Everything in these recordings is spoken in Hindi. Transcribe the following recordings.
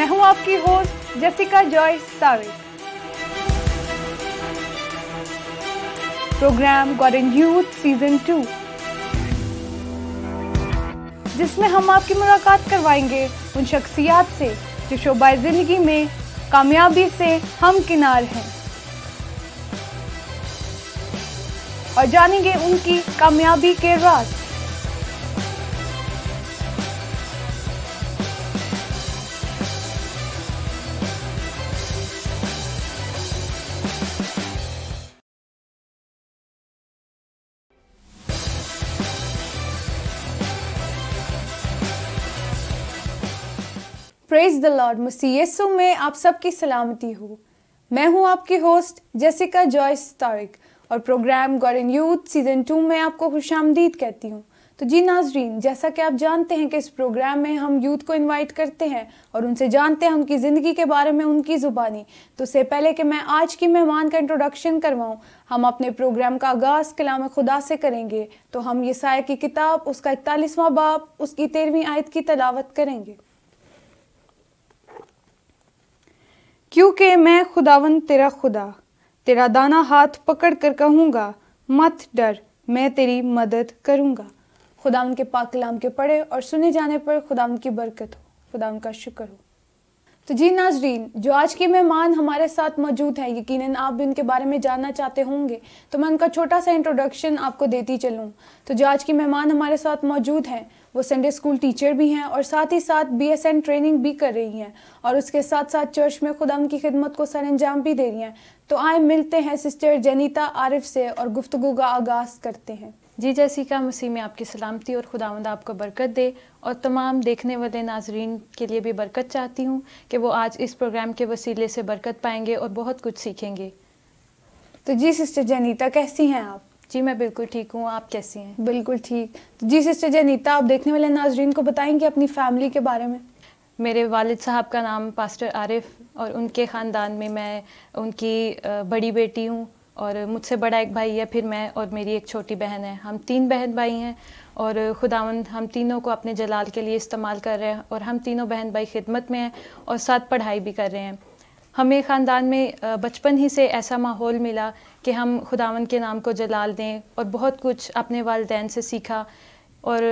मैं हूं आपकी होस्ट जेसिका जॉय साविक programme golden youth season two जिसमें हम आपकी मुलाकात करवाएंगे उन शख्सियात से जो शोबा जिंदगी में कामयाबी से हम किनार हैं और जानेंगे उनकी कामयाबी के राज प्रेज द लॉर्ड मसीह में आप सबकी सलामती हो मैं हूं आपकी होस्ट जसिका जॉयस तारिक और programme in youth season two में आपको खुश आमदीद कहती हूं तो जी नाजरीन जैसा कि आप जानते हैं कि इस प्रोग्राम में हम यूथ को इनवाइट करते हैं और उनसे जानते हैं उनकी ज़िंदगी के बारे में उनकी ज़ुबानी तो उससे पहले कि मैं आज की मेहमान का इंट्रोडक्शन करवाऊं हम अपने प्रोग्राम का आगाज़ कलाम खुदा से करेंगे तो हम साय की किताब उसका इकतालीसवां बाप उसकी तेरहवीं आयत की तलावत करेंगे क्योंकि मैं खुदावन तेरा खुदा तेरा दाना हाथ पकड़ कर कहूँगा मत डर मैं तेरी मदद करूँगा खुदा उनके पाक कलाम के पढ़े और सुने जाने पर खुदा उनकी बरकत हो खुदा उनका शुक्र हो तो जी नाजरीन जो आज के मेहमान हमारे साथ मौजूद हैं यकीनन आप भी उनके बारे में जानना चाहते होंगे तो मैं उनका छोटा सा इंट्रोडक्शन आपको देती चलूँ तो जो आज के मेहमान हमारे साथ मौजूद हैं वो संडे स्कूल टीचर भी हैं और साथ ही साथ बी एस एन ट्रेनिंग भी कर रही हैं और उसके साथ साथ चर्च में ख़ुदम की खिदमत को सर अंजाम भी दे रही हैं तो आए मिलते हैं सिस्टर जनीता आरिफ से और गुफ्तु का आगाज़ करते हैं जी जैसिका मसीह में आपकी सलामती और खुदावंद आपको बरकत दे और तमाम देखने वाले नाजरीन के लिए भी बरकत चाहती हूँ कि वो आज इस प्रोग्राम के वसीले से बरकत पाएंगे और बहुत कुछ सीखेंगे तो जी सिस्टर जनीता कैसी हैं आप जी मैं बिल्कुल ठीक हूँ आप कैसी हैं बिल्कुल ठीक जी सिस्टर जनीता आप देखने वाले नाजरीन को बताएंगे अपनी फैमिली के बारे में मेरे वालिद साहब का नाम पास्टर आरिफ और उनके ख़ानदान में मैं उनकी बड़ी बेटी हूँ और मुझसे बड़ा एक भाई है फिर मैं और मेरी एक छोटी बहन है हम तीन बहन भाई हैं और खुदावन हम तीनों को अपने जलाल के लिए इस्तेमाल कर रहे हैं और हम तीनों बहन भाई खिदमत में हैं और साथ पढ़ाई भी कर रहे हैं हमें ख़ानदान में बचपन ही से ऐसा माहौल मिला कि हम खुदावन के नाम को जलाल दें और बहुत कुछ अपने वालदेन से सीखा और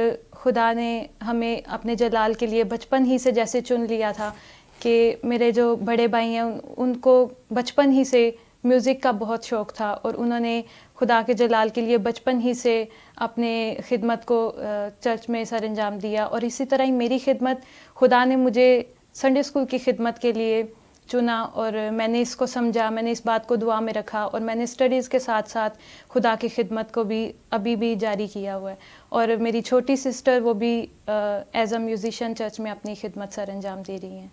खुदा ने हमें अपने जलाल के लिए बचपन ही से जैसे चुन लिया था कि मेरे जो बड़े भाई हैं उनको बचपन ही से म्यूज़िक का बहुत शौक़ था और उन्होंने खुदा के जलाल के लिए बचपन ही से अपने खिदमत को चर्च में सर अंजाम दिया और इसी तरह ही मेरी खिदमत खुदा ने मुझे संडे स्कूल की खिदमत के लिए चुना और मैंने इसको समझा मैंने इस बात को दुआ में रखा और मैंने स्टडीज़ के साथ साथ खुदा की खिदमत को भी अभी भी जारी किया हुआ है और मेरी छोटी सिस्टर वो भी एज़ अ म्यूज़िशन चर्च में अपनी खिदमत सर अंजाम दे रही हैं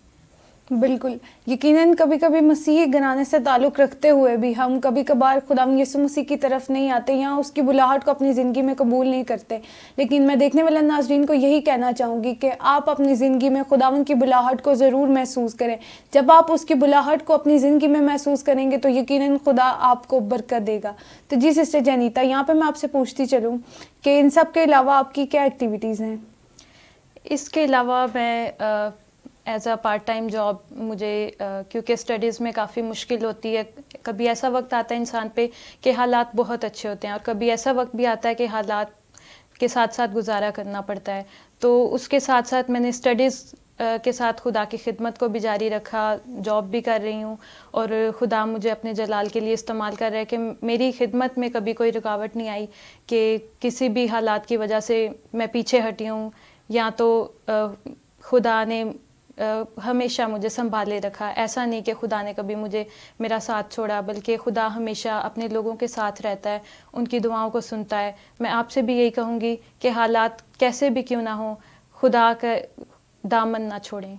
बिल्कुल यकीनन कभी कभी मसीह गनाने से ताल्लुक़ रखते हुए भी हम कभी कभार खुदा यसु मसीह की तरफ नहीं आते या उसकी बुलाहट को अपनी ज़िंदगी में कबूल नहीं करते लेकिन मैं देखने वाले नाजरीन को यही कहना चाहूँगी कि आप अपनी ज़िंदगी में ख़ुदा की बुलाहट को ज़रूर महसूस करें जब आप उसकी बुलाहट को अपनी ज़िंदगी में महसूस करेंगे तो यकीन खुदा आपको बरकत देगा तो जी सिस्टर जनीता यहाँ पर मैं आपसे पूछती चलूँ कि इन सब के अलावा आपकी क्या एक्टिविटीज़ हैं इसके अलावा मैं as a part time job मुझे क्योंकि स्टडीज़ में काफ़ी मुश्किल होती है कभी ऐसा वक्त आता है इंसान पे कि हालात बहुत अच्छे होते हैं और कभी ऐसा वक्त भी आता है कि हालात के साथ साथ गुजारा करना पड़ता है तो उसके साथ साथ मैंने स्टडीज़ के साथ खुदा की खिदमत को भी जारी रखा जॉब भी कर रही हूँ और खुदा मुझे अपने जलाल के लिए इस्तेमाल कर रहा है कि मेरी खिदमत में कभी कोई रुकावट नहीं आई कि किसी भी हालात की वजह से मैं पीछे हटी हूँ या तो खुदा ने हमेशा मुझे संभाले रखा ऐसा नहीं कि खुदा ने कभी मुझे मेरा साथ छोड़ा बल्कि खुदा हमेशा अपने लोगों के साथ रहता है उनकी दुआओं को सुनता है मैं आपसे भी यही कहूँगी कि हालात कैसे भी क्यों ना हो खुदा का दामन ना छोड़ें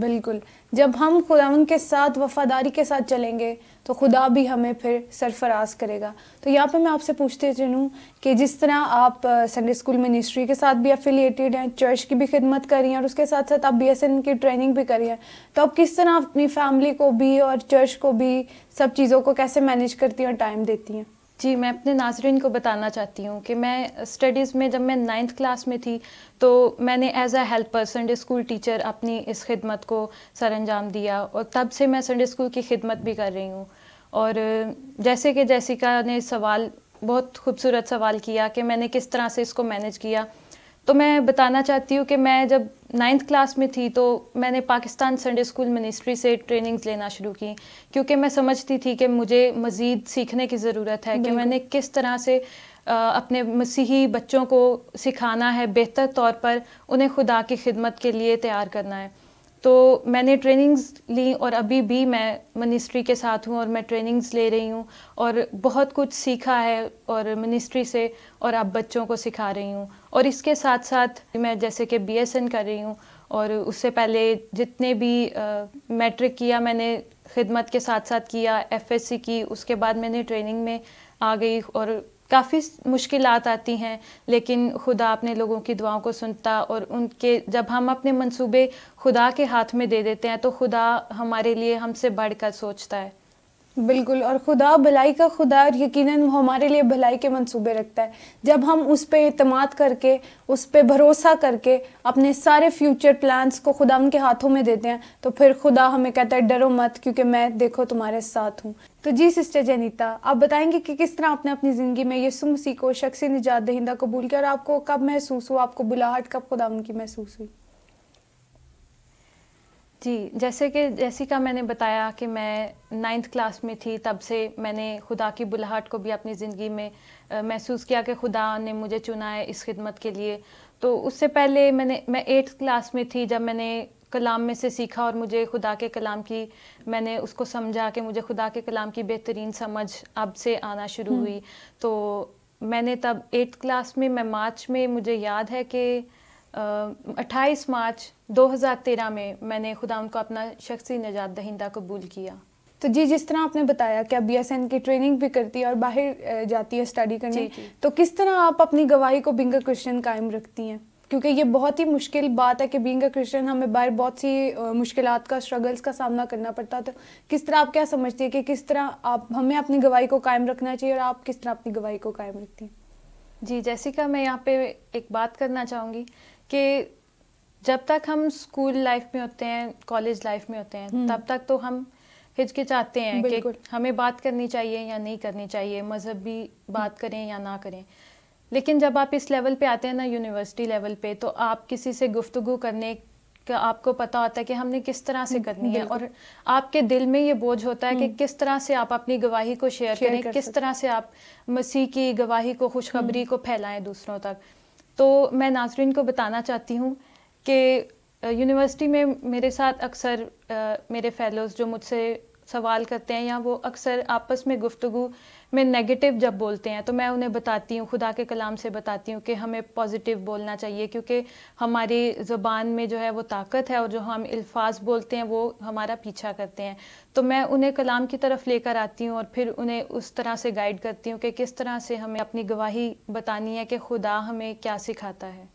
बिल्कुल जब हम खुदा उनके साथ वफादारी के साथ चलेंगे तो खुदा भी हमें फिर सरफराज करेगा तो यहाँ पे मैं आपसे पूछते चलूँ कि जिस तरह आप संडे स्कूल मिनिस्ट्री के साथ भी अफिलिएटेड हैं चर्च की भी खिदमत कर रही हैं और उसके साथ साथ आप बी एस एन की ट्रेनिंग भी करी हैं तो आप किस तरह अपनी फैमिली को भी और चर्च को भी सब चीज़ों को कैसे मैनेज करती हैं और टाइम देती हैं जी मैं अपने नाजरन को बताना चाहती हूँ कि मैं स्टडीज़ में जब मैं नाइन्थ क्लास में थी तो मैंने as a helper Sunday school teacher अपनी इस खिदमत को सर अंजाम दिया और तब से मैं संडे स्कूल की खिदमत भी कर रही हूँ और जैसे कि जैसिका ने सवाल बहुत खूबसूरत सवाल किया कि मैंने किस तरह से इसको मैनेज किया तो मैं बताना चाहती हूँ कि मैं जब नाइन्थ क्लास में थी तो मैंने पाकिस्तान संडे स्कूल मिनिस्ट्री से ट्रेनिंग्स लेना शुरू की क्योंकि मैं समझती थी कि मुझे मज़ीद सीखने की ज़रूरत है कि मैंने किस तरह से अपने मसीही बच्चों को सिखाना है बेहतर तौर पर उन्हें खुदा की खिदमत के लिए तैयार करना है तो मैंने ट्रेनिंग्स ली और अभी भी मैं मिनिस्ट्री के साथ हूँ और मैं ट्रेनिंग्स ले रही हूँ और बहुत कुछ सीखा है और मिनिस्ट्री से और आप बच्चों को सिखा रही हूँ और इसके साथ साथ मैं जैसे कि बी कर रही हूँ और उससे पहले जितने भी मैट्रिक किया मैंने खिदमत के साथ साथ किया एफएससी की उसके बाद मैंने ट्रेनिंग में आ गई और काफ़ी मुश्किल आती हैं लेकिन खुदा अपने लोगों की दुआओं को सुनता और उनके जब हम अपने मंसूबे खुदा के हाथ में दे देते हैं तो खुदा हमारे लिए हमसे बढ़कर सोचता है बिल्कुल और खुदा भलाई का खुदा और यकीनन हमारे लिए भलाई के मंसूबे रखता है जब हम उस पर अतमाद करके उस पर भरोसा करके अपने सारे फ्यूचर प्लान्स को खुदा उनके हाथों में देते हैं तो फिर खुदा हमें कहता है डरो मत क्योंकि मैं देखो तुम्हारे साथ हूँ तो जी सिस्टर जनीता आप बताएंगे कि किस तरह आपने अपनी ज़िंदगी में यीशु मसीह को शख्सी निजात दहिंदा कबूल किया और आपको कब महसूस हुआ आपको बुलाहट कब खुदा उनकी महसूस हुई जी जैसे कि जैसी का मैंने बताया कि मैं नाइन्थ क्लास में थी तब से मैंने खुदा की बुलाहट को भी अपनी ज़िंदगी में महसूस किया कि खुदा ने मुझे चुना है इस खिदमत के लिए तो उससे पहले मैंने मैं एट्थ क्लास में थी जब मैंने कलाम में से सीखा और मुझे खुदा के कलाम की मैंने उसको समझा कि मुझे खुदा के कलाम की बेहतरीन समझ अब से आना शुरू हम्म। हुई तो मैंने तब एट्थ क्लास में मैं मार्च में मुझे याद है कि अट्ठाईस मार्च 2013 में मैंने खुदा उनको अपना शख्सी नजात दहिंदा कबूल किया तो जी जिस तरह आपने बताया कि आप बी की ट्रेनिंग भी करती है और बाहर जाती है स्टडी करने जी, जी. तो किस तरह आप अपनी गवाही को बिंग क्रिश्चियन कायम रखती हैं क्योंकि ये बहुत ही मुश्किल बात है कि बींग अ क्रिश्चियन हमें बाहर बहुत सी मुश्किल का स्ट्रगल्स का सामना करना पड़ता है तो किस तरह आप क्या समझती है कि किस तरह आप हमें अपनी गवाही को कायम रखना चाहिए और आप किस तरह अपनी गवाही को कायम रखती हैं जी का मैं यहाँ पे एक बात करना चाहूँगी कि जब तक हम स्कूल लाइफ में होते हैं कॉलेज लाइफ में होते हैं हम्म। तब तक तो हम हिचकिचाते हैं कि हमें बात करनी चाहिए या नहीं करनी चाहिए मजहबी हम्म। बात करें या ना करें लेकिन जब आप इस लेवल पे आते हैं ना यूनिवर्सिटी लेवल पे तो आप किसी से गुफ्तगु करने का आपको पता होता है कि हमने किस तरह से हम्म, करनी है और आपके दिल में ये बोझ होता है कि किस तरह से आप अपनी गवाही को शेयर, शेयर करें कर किस तरह से आप मसीह की गवाही को खुशखबरी को फैलाएं दूसरों तक तो मैं नाजरीन को बताना चाहती हूँ कि यूनिवर्सिटी में मेरे साथ अक्सर मेरे फ़ेलोज़ जो मुझसे सवाल करते हैं या वो अक्सर आपस में गुफ्तु में नेगेटिव जब बोलते हैं तो मैं उन्हें बताती हूँ खुदा के कलाम से बताती हूँ कि हमें पॉजिटिव बोलना चाहिए क्योंकि हमारी ज़बान में जो है वो ताकत है और जो हम अल्फाज बोलते हैं वो हमारा पीछा करते हैं तो मैं उन्हें कलाम की तरफ लेकर आती हूँ और फिर उन्हें उस तरह से गाइड करती हूँ कि किस तरह से हमें अपनी गवाही बतानी है कि खुदा हमें क्या सिखाता है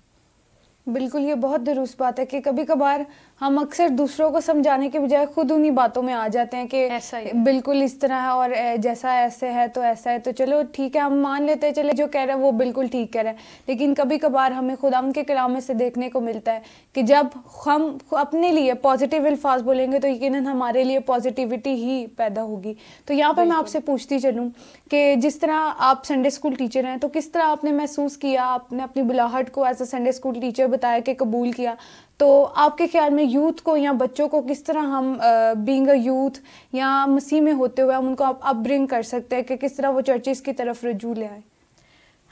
बिल्कुल ये बहुत दुरुस्त बात है कि कभी कभार हम अक्सर दूसरों को समझाने के बजाय खुद उन्हीं बातों में आ जाते हैं कि बिल्कुल इस तरह है और जैसा ऐसे है तो ऐसा है तो चलो ठीक है हम मान लेते हैं चले जो कह रहे हैं वो बिल्कुल ठीक कह रहे हैं लेकिन कभी कभार हमें खुदा के कलामे से देखने को मिलता है कि जब हम अपने लिए पॉजिटिव अल्फाज बोलेंगे तो यकीन हमारे लिए पॉजिटिविटी ही पैदा होगी तो यहाँ पर मैं आपसे पूछती चलूँ कि जिस तरह आप संडे स्कूल टीचर हैं तो किस तरह आपने महसूस किया आपने अपनी बुलाहट को as a Sunday school teacher बताया कि कबूल किया तो आपके ख्याल में यूथ को या बच्चों को किस तरह हम बींग अ यूथ या मसीह में होते हुए हम उनको अपब्रिंग कर सकते हैं कि किस तरह वो चर्चेस की तरफ रजू ले आए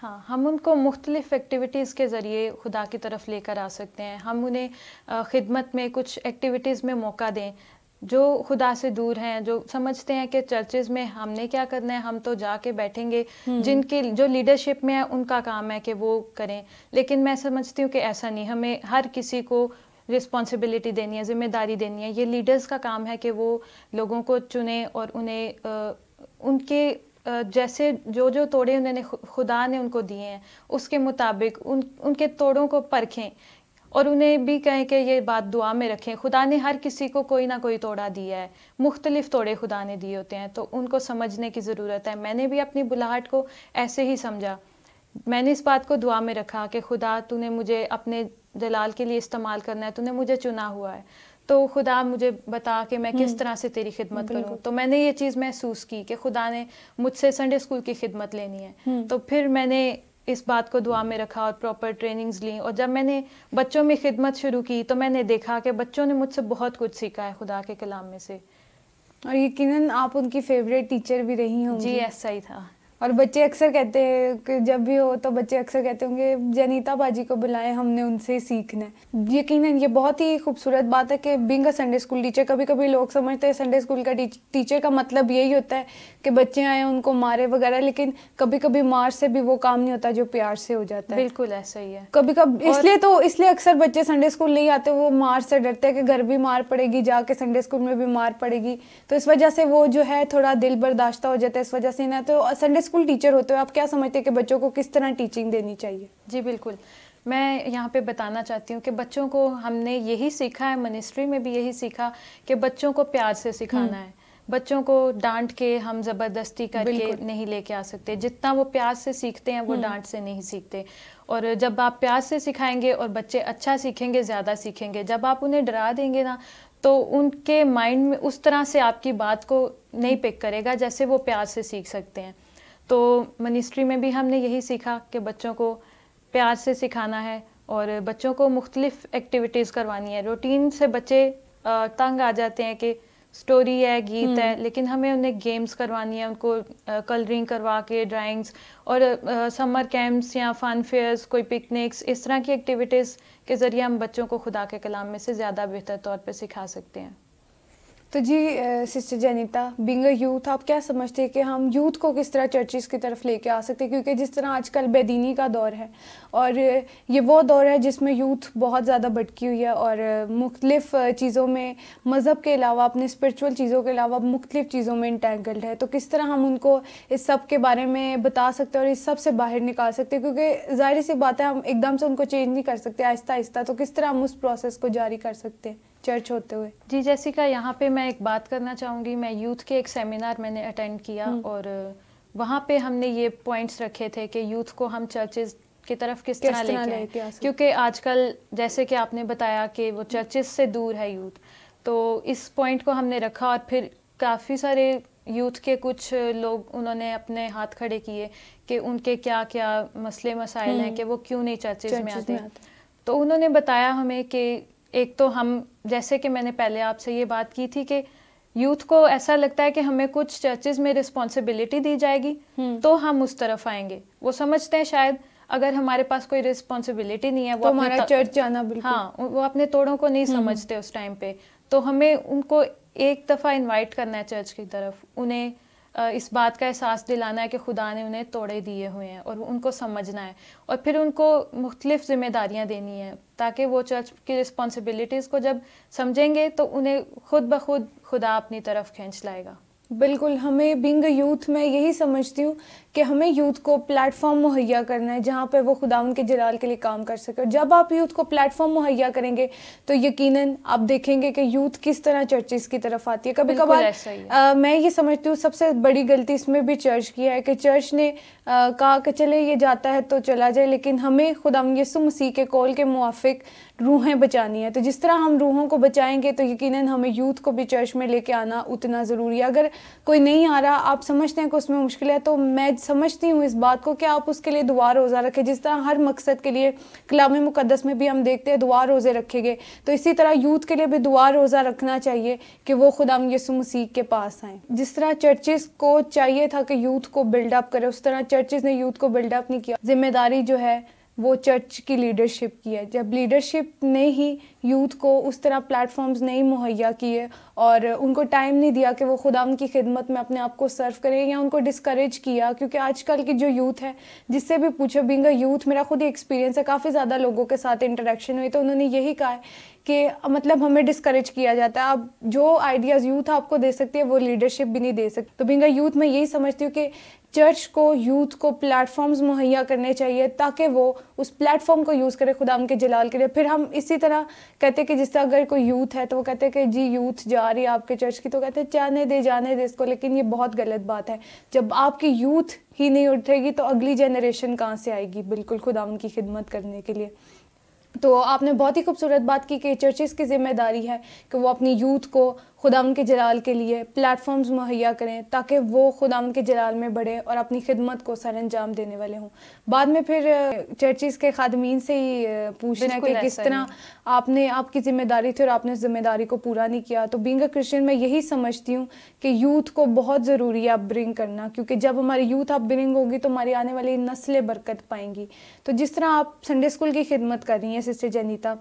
हाँ हम उनको मुख्तलिफ़ एक्टिविटीज़ के ज़रिए खुदा की तरफ लेकर आ सकते हैं हम उन्हें ख़िदमत में कुछ एक्टिविटीज़ में मौका दें जो खुदा से दूर हैं जो समझते हैं कि चर्चेज में हमने क्या करना है हम तो जाके बैठेंगे हम्म। जिनकी जो लीडरशिप में है उनका काम है कि वो करें लेकिन मैं समझती हूँ कि ऐसा नहीं हमें हर किसी को रिस्पॉन्सिबिलिटी देनी है जिम्मेदारी देनी है ये लीडर्स का काम है कि वो लोगों को चुने और उन्हें उनके जैसे जो जो तोड़े उन्होंने खुदा ने उनको दिए हैं उसके मुताबिक उन उनके तोड़ों को परखें और उन्हें भी कहें कि ये बात दुआ में रखें खुदा ने हर किसी को कोई ना कोई तोड़ा दिया है मुख्तलिफ तोड़े खुदा ने दिए होते हैं तो उनको समझने की ज़रूरत है मैंने भी अपनी बुलाहट को ऐसे ही समझा मैंने इस बात को दुआ में रखा कि खुदा तूने मुझे अपने जलाल के लिए इस्तेमाल करना है तूने मुझे चुना हुआ है तो खुदा मुझे बता कि मैं किस हम्म। तरह से तेरी खिदमत करूँ तो मैंने ये चीज़ महसूस की कि खुदा ने मुझसे संडे स्कूल की खिदमत लेनी है हम्म। तो फिर मैंने इस बात को दुआ में रखा और प्रॉपर ट्रेनिंग्स ली और जब मैंने बच्चों में खिदमत शुरू की तो मैंने देखा कि बच्चों ने मुझसे बहुत कुछ सीखा है खुदा के कलाम में से और यकीनन आप उनकी फेवरेट टीचर भी रही होंगी जी ऐसा ही था और बच्चे अक्सर कहते हैं कि जब भी हो तो बच्चे अक्सर कहते होंगे जनीता बाजी को बुलाएं हमने उनसे सीखना है यकीन ये बहुत ही खूबसूरत बात है कि being a Sunday school teacher कभी कभी लोग समझते हैं संडे स्कूल का टीचर का मतलब यही होता है कि बच्चे आए उनको मारे वगैरह लेकिन कभी कभी मार से भी वो काम नहीं होता जो प्यार से हो जाता है बिल्कुल ऐसा ही है कभी कभी इसलिए तो इसलिए अक्सर बच्चे संडे स्कूल नहीं आते वो मार से डरते हैं कि घर भी मार पड़ेगी जाके संडे स्कूल में भी मार पड़ेगी तो इस वजह से वो जो है थोड़ा दिल बर्दाश्त हो जाता है इस वजह से ना तो संडे स्कूल टीचर होते हो आप क्या समझते हैं कि बच्चों को किस तरह टीचिंग देनी चाहिए जी बिल्कुल मैं यहाँ पे बताना चाहती हूँ कि बच्चों को हमने यही सीखा है मिनिस्ट्री में भी यही सीखा कि बच्चों को प्यार से सिखाना हम्म। है बच्चों को डांट के हम ज़बरदस्ती करके नहीं लेके आ सकते जितना वो प्यार से सीखते हैं वो हम्म। डांट से नहीं सीखते और जब आप प्यार से सिखाएंगे और बच्चे अच्छा सीखेंगे ज़्यादा सीखेंगे जब आप उन्हें डरा देंगे ना तो उनके माइंड में उस तरह से आपकी बात को नहीं पिक हम्म। करेगा जैसे वो प्यार से सीख सकते हैं तो मिनिस्ट्री में भी हमने यही सीखा कि बच्चों को प्यार से सिखाना है और बच्चों को मुख्तलिफ़ एक्टिविटीज़ करवानी है रूटीन से बच्चे तंग आ जाते हैं कि स्टोरी है गीत है हम्म। लेकिन हमें उन्हें गेम्स करवानी है उनको कलरिंग करवा के ड्राइंग्स और समर कैंप्स या फन फेयर्स कोई पिकनिक्स इस तरह की एक्टिविटीज़ के ज़रिए हम बच्चों को खुदा के कलाम में से ज़्यादा बेहतर तौर पर सिखा सकते हैं तो जी सिस्टर जनिता बिंग यूथ आप क्या समझते हैं कि हम यूथ को किस तरह चर्चिस की तरफ लेके आ सकते हैं क्योंकि जिस तरह आजकल बेदीनी का दौर है और ये वो दौर है जिसमें यूथ बहुत ज़्यादा भटकी हुई है और मुख्तलिफ चीज़ों में मज़हब के अलावा अपने स्परिचुअल चीज़ों के अलावा मुख्तलिफ चीज़ों में इंटेंगल्ड है तो किस तरह हम उनको इस सब के बारे में बता सकते हैं और इस सब से बाहर निकाल सकते हैं क्योंकि ज़ाहिर सी बात है हम एकदम से उनको चेंज नहीं कर सकते आहिस्ता आहिस्ता तो किस तरह हम उस प्रोसेस को जारी कर सकते हैं चर्च होते हुए जी जैसिका यहाँ पे मैं एक बात करना चाहूँगी मैं यूथ के एक सेमिनार मैंने अटेंड किया हम्म। और वहाँ पे हमने ये पॉइंट्स रखे थे कि यूथ को हम चर्चेज की तरफ किस तरह लेके ले क्योंकि आजकल जैसे कि आपने बताया कि वो हम्म। चर्चेज से दूर है यूथ तो इस पॉइंट को हमने रखा और फिर काफ़ी सारे यूथ के कुछ लोग उन्होंने अपने हाथ खड़े किए कि उनके क्या क्या मसले मसाइल हैं हम्म। कि वो क्यों नहीं चर्चेज में आते तो उन्होंने बताया हमें कि एक तो हम जैसे कि मैंने पहले आपसे ये बात की थी कि यूथ को ऐसा लगता है कि हमें कुछ चर्चेज में रिस्पॉन्सिबिलिटी दी जाएगी हम्म। तो हम उस तरफ आएंगे वो समझते हैं शायद अगर हमारे पास कोई रिस्पॉन्सिबिलिटी नहीं है वो तो हमारा चर्च जाना बिल्कुल हाँ वो अपने तोड़ों को नहीं हम्म। समझते उस टाइम पे तो हमें उनको एक दफ़ा इनवाइट करना है चर्च की तरफ उन्हें इस बात का एहसास दिलाना है कि खुदा ने उन्हें तोड़े दिए हुए हैं और उनको समझना है और फिर उनको मुख्तलिफ ज़िम्मेदारियाँ देनी है ताकि वो चर्च की रिस्पॉन्सिबिलिटीज़ को जब समझेंगे तो उन्हें खुद ब खुद खुदा अपनी तरफ खींच लाएगा बिल्कुल हमें बिंग यूथ मैं यही समझती हूँ कि हमें यूथ को प्लेटफॉर्म मुहैया करना है जहाँ पे वो खुदा उनके जलाल के लिए काम कर सके और जब आप यूथ को प्लेटफॉर्म मुहैया करेंगे तो यकीनन आप देखेंगे कि यूथ किस तरह चर्चेस की तरफ आती है कभी कभार मैं ये समझती हूँ सबसे बड़ी गलती इसमें भी चर्च की है कि चर्च ने कहा कि चले ये जाता है तो चला जाए लेकिन हमें खुदा यसु मसीह के कॉल के मुआफ़ रूहें बचानी है तो जिस तरह हम रूहों को बचाएंगे तो यकीनन हमें यूथ को भी चर्च में लेके आना उतना ज़रूरी है अगर कोई नहीं आ रहा आप समझते हैं कि उसमें मुश्किल है तो मैं समझती हूँ इस बात को कि आप उसके लिए दुआ रोज़ा रखें जिस तरह हर मकसद के लिए कलाम मुकदस में भी हम देखते हैं दुआ रोज़े रखे गए तो इसी तरह यूथ के लिए भी दुआ रोज़ा रखना चाहिए कि वो खुदाम यसु मसीह के पास आएँ जिस तरह चर्चिस को चाहिए था कि यूथ को बिल्डअप करें उस तरह चर्चिस ने यूथ को बिल्डअप नहीं किया जिम्मेदारी जो है वो चर्च की लीडरशिप की है जब लीडरशिप ने ही यूथ को उस तरह प्लेटफॉर्म्स नहीं मुहैया किए और उनको टाइम नहीं दिया कि वो खुदा उनकी खिदमत में अपने आप को सर्व करें या उनको डिस्करेज किया क्योंकि आजकल की जो यूथ है जिससे भी पूछो बिंग यूथ मेरा खुद ही एक्सपीरियंस है काफ़ी ज़्यादा लोगों के साथ इंटरेक्शन हुई तो उन्होंने यही कहा है कि मतलब हमें डिस्करेज किया जाता है आप जो आइडियाज़ यूथ आपको दे सकती है वो लीडरशिप भी नहीं दे सकती तो बिंगा यूथ मैं यही समझती हूँ कि चर्च को यूथ को प्लेटफॉर्म्स मुहैया करने चाहिए ताकि वो उस प्लेटफॉर्म को यूज़ करे खुदा के जलाल के लिए फिर हम इसी तरह कहते कि जिस तरह अगर कोई यूथ है तो वो कहते हैं कि जी यूथ जा रही है आपके चर्च की तो कहते हैं जाने दे जाने दे इसको लेकिन ये बहुत गलत बात है जब आपकी यूथ ही नहीं उठेगी तो अगली जनरेशन कहाँ से आएगी बिल्कुल खुदा उनकी खिदमत करने के लिए तो आपने बहुत ही खूबसूरत बात की कि चर्चिस की जिम्मेदारी है कि वो अपनी यूथ को खुदा के जलाल के लिए प्लेटफॉर्म्स मुहैया करें ताकि वो खुदा के जलाल में बढ़े और अपनी खिदमत को सर अंजाम देने वाले हों बाद में फिर चर्चिस के खादमीन से ही पूछना कि किस तरह आपने आपकी ज़िम्मेदारी थी और आपने ज़िम्मेदारी को पूरा नहीं किया तो बींग क्रिश्चियन मैं यही समझती हूँ कि यूथ को बहुत ज़रूरी है अपब्रिंग करना क्योंकि जब हमारी यूथ अपब्रिंग होगी तो हमारी आने वाली नस्लें बरकत पाएंगी तो जिस तरह आप संडे स्कूल की खिदमत कर रही हैं सिस्टर जनीता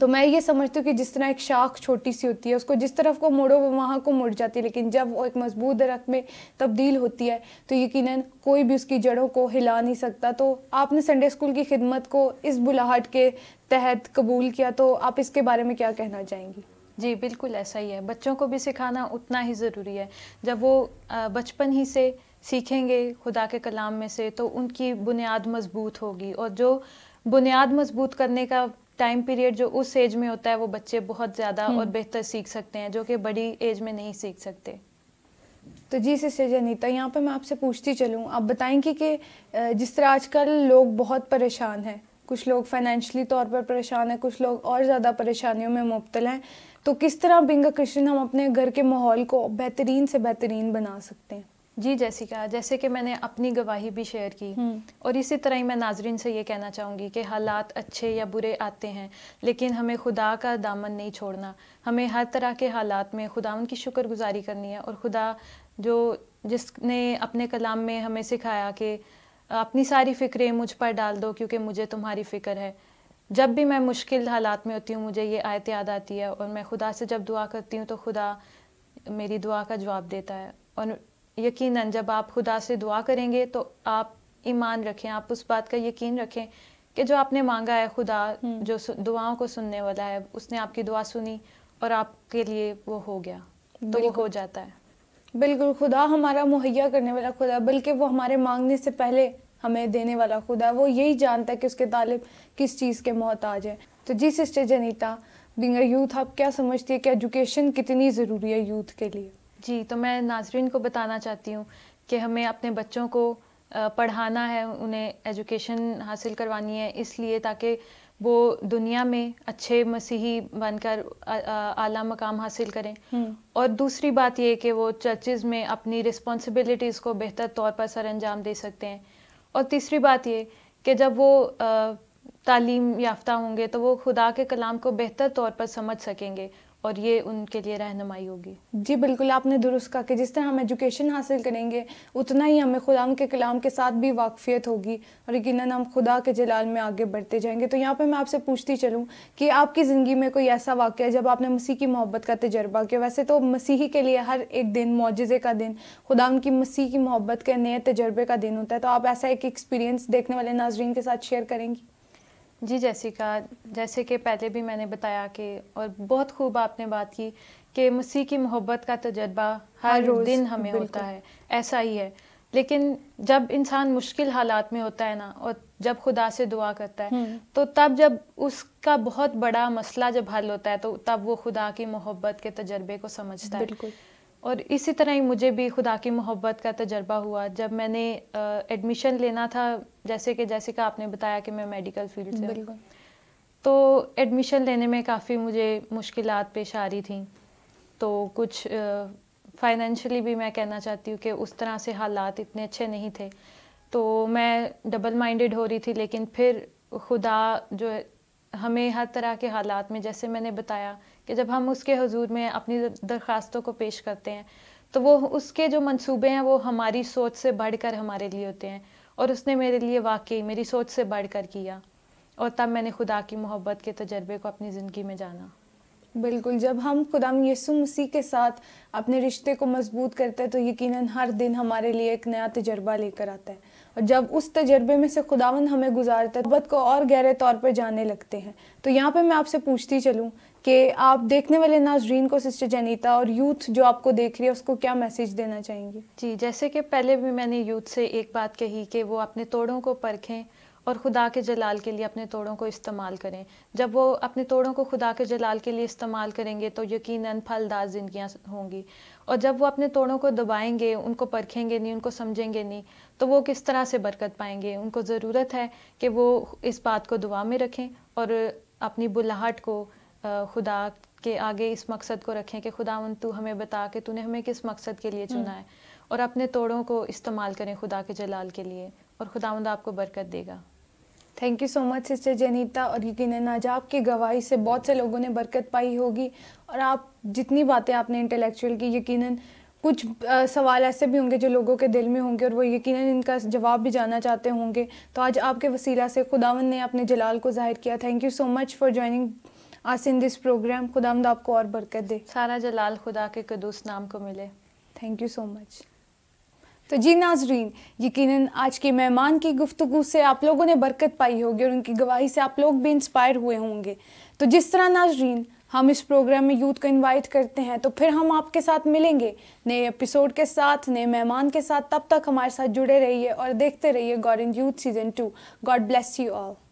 तो मैं ये समझती हूँ कि जिस तरह एक शाख छोटी सी होती है उसको जिस तरफ को मोड़ो वो वहाँ को मुड़ जाती है लेकिन जब वो एक मजबूत दरख्त में तब्दील होती है तो यकीनन कोई भी उसकी जड़ों को हिला नहीं सकता तो आपने संडे स्कूल की खिदमत को इस बुलाहट के तहत कबूल किया तो आप इसके बारे में क्या कहना चाहेंगी जी बिल्कुल ऐसा ही है बच्चों को भी सिखाना उतना ही ज़रूरी है जब वो बचपन ही से सीखेंगे खुदा के कलाम में से तो उनकी बुनियाद मजबूत होगी और जो बुनियाद मजबूत करने का टाइम पीरियड जो उस एज में होता है वो बच्चे बहुत ज़्यादा हम्म। और बेहतर सीख सकते हैं जो कि बड़ी एज में नहीं सीख सकते तो जी सिस्टर जनीता यहाँ पर मैं आपसे पूछती चलूँ आप बताएंगी कि जिस तरह आजकल लोग बहुत परेशान हैं कुछ लोग फाइनेंशली तौर पर परेशान हैं कुछ लोग और ज़्यादा परेशानियों में मुबतला हैं तो किस तरह बिंगा कृष्ण हम अपने घर के माहौल को बेहतरीन से बेहतरीन बना सकते हैं जी जैसिका जैसे कि मैंने अपनी गवाही भी शेयर की हम्म। और इसी तरह ही मैं नाजरीन से ये कहना चाहूँगी कि हालात अच्छे या बुरे आते हैं लेकिन हमें खुदा का दामन नहीं छोड़ना हमें हर तरह के हालात में खुदा की शुक्रगुजारी करनी है और खुदा जो जिसने अपने कलाम में हमें सिखाया कि अपनी सारी फ़िक्रें मुझ पर डाल दो क्योंकि मुझे तुम्हारी फ़िक्र है जब भी मैं मुश्किल हालात में होती हूँ मुझे ये आयत याद आती है और मैं खुदा से जब दुआ करती हूँ तो खुदा मेरी दुआ का जवाब देता है और यकीनन जब आप खुदा से दुआ करेंगे तो आप ईमान रखें आप उस बात का यकीन रखें कि जो आपने मांगा है खुदा हम्म। जो दुआओं को सुनने वाला है उसने आपकी दुआ सुनी और आपके लिए वो हो गया तो वो हो जाता है बिल्कुल खुदा हमारा मुहैया करने वाला खुदा बल्कि वो हमारे मांगने से पहले हमें देने वाला खुदा वो यही जानता है कि उसके तालिब किस चीज़ के मोहताज है तो जी सिस्टर जनीता बिंग यूथ आप क्या समझती है कि एजुकेशन कितनी ज़रूरी है यूथ के लिए जी तो मैं नाजरीन को बताना चाहती हूँ कि हमें अपने बच्चों को पढ़ाना है उन्हें एजुकेशन हासिल करवानी है इसलिए ताकि वो दुनिया में अच्छे मसीही बनकर आला मकाम हासिल करें हम्म। और दूसरी बात ये कि वो चर्चेज में अपनी रिस्पॉन्सिबिलिटीज़ को बेहतर तौर पर सर अंजाम दे सकते हैं और तीसरी बात ये कि जब वो तालीम याफ्ता होंगे तो वो खुदा के कलाम को बेहतर तौर पर समझ सकेंगे और ये उनके लिए रहनमाई होगी जी बिल्कुल आपने दुरुस्त कहा कि जिस तरह हम एजुकेशन हासिल करेंगे उतना ही हमें खुदा के कलाम के साथ भी वाकफियत होगी और यकीन हम खुदा के जलाल में आगे बढ़ते जाएंगे तो यहाँ पर मैं आपसे पूछती चलूँ कि आपकी ज़िंदगी में कोई ऐसा वाक़ है जब आपने मसीह की मोहब्बत का तजर्बा किया वैसे तो मसीही के लिए हर एक दिन मुआजे का दिन खुदा की मसीह की मोहब्बत के नए तजर्बे का दिन होता है तो आप ऐसा एक एक्सपीरियंस देखने वाले नाजरन के साथ शेयर करेंगी जी जैसिका जैसे कि पहले भी मैंने बताया कि और बहुत खूब आपने बात की कि मसीह की मोहब्बत का तजर्बा हर दिन हमें होता है ऐसा ही है लेकिन जब इंसान मुश्किल हालात में होता है ना और जब खुदा से दुआ करता है हम्म। तो तब जब उसका बहुत बड़ा मसला जब हल होता है तो तब वो खुदा की मोहब्बत के तजर्बे को समझता है और इसी तरह ही मुझे भी खुदा की मोहब्बत का तजर्बा हुआ जब मैंने एडमिशन लेना था जैसे कि जैसे कि आपने बताया कि मैं मेडिकल फील्ड से तो एडमिशन लेने में काफ़ी मुझे मुश्किल पेश आ रही थी तो कुछ फाइनेंशियली भी मैं कहना चाहती हूँ कि उस तरह से हालात इतने अच्छे नहीं थे तो मैं डबल माइंडेड हो रही थी लेकिन फिर खुदा जो हमें हर तरह के हालात में जैसे मैंने बताया कि जब हम उसके हजूर में अपनी दरख्वास्तों को पेश करते हैं तो वो उसके जो मंसूबे हैं वो हमारी सोच से बढ़कर हमारे लिए होते हैं और उसने मेरे लिए वाकई मेरी सोच से बढ़कर किया और तब मैंने खुदा की मोहब्बत के तजर्बे को अपनी ज़िंदगी में जाना बिल्कुल जब हम खुदाम यसु मसीह के साथ अपने रिश्ते को मजबूत करते हैं तो यकीनन हर दिन हमारे लिए एक नया तजर्बा लेकर आता है और जब उस तजर्बे में से खुदावन हमें गुजारता है तो मोहब्बत को और गहरे तौर पर जाने लगते हैं तो यहाँ पर मैं आपसे पूछती चलूँ कि आप देखने वाले नाजरीन को सिस्टर जनीता और यूथ जो आपको देख रही है उसको क्या मैसेज देना चाहेंगी जी जैसे कि पहले भी मैंने यूथ से एक बात कही कि वो अपने तोड़ों को परखें और खुदा के जलाल के लिए अपने तोड़ों को इस्तेमाल करें जब वो अपने तोड़ों को खुदा के जलाल के लिए इस्तेमाल करेंगे तो यकीनन फलदार ज़िंदियाँ होंगी और जब वो अपने तोड़ों को दबाएंगे उनको परखेंगे नहीं उनको समझेंगे नहीं तो वो किस तरह से बरकत पाएंगे उनको ज़रूरत है कि वो इस बात को दुआ में रखें और अपनी बुलाहट को खुदा के आगे इस मकसद को रखें कि खुदा तू हमें बता कि तूने हमें किस मकसद के लिए हम्म। चुना है और अपने तोड़ों को इस्तेमाल करें खुदा के जलाल के लिए और खुदावंद आपको बरकत देगा thank you so much sister Janita और यकीन आज आपकी गवाही से बहुत से लोगों ने बरकत पाई होगी और आप जितनी बातें आपने इंटेलेक्चुअल की यकीन कुछ सवाल ऐसे भी होंगे जो लोगों के दिल में होंगे और वो यकीन इनका जवाब भी जानना चाहते होंगे तो आज आपके वसीला से खुदावन ने अपने जलाल को जाहिर किया thank you so much for joining आज इन दिस प्रोग्राम खुदा आपको और बरकत दे सारा जलाल खुदा के कदूस नाम को मिले थैंक यू सो मच तो जी नाजरीन यकीनन आज के मेहमान की गुफ्तु से आप लोगों ने बरकत पाई होगी और उनकी गवाही से आप लोग भी इंस्पायर हुए होंगे तो जिस तरह नाजरीन हम इस प्रोग्राम में यूथ को इनवाइट करते हैं तो फिर हम आपके साथ मिलेंगे नए एपिसोड के साथ नए मेहमान के साथ तब तक हमारे साथ जुड़े रहिए और देखते रहिए God in youth season two God bless you all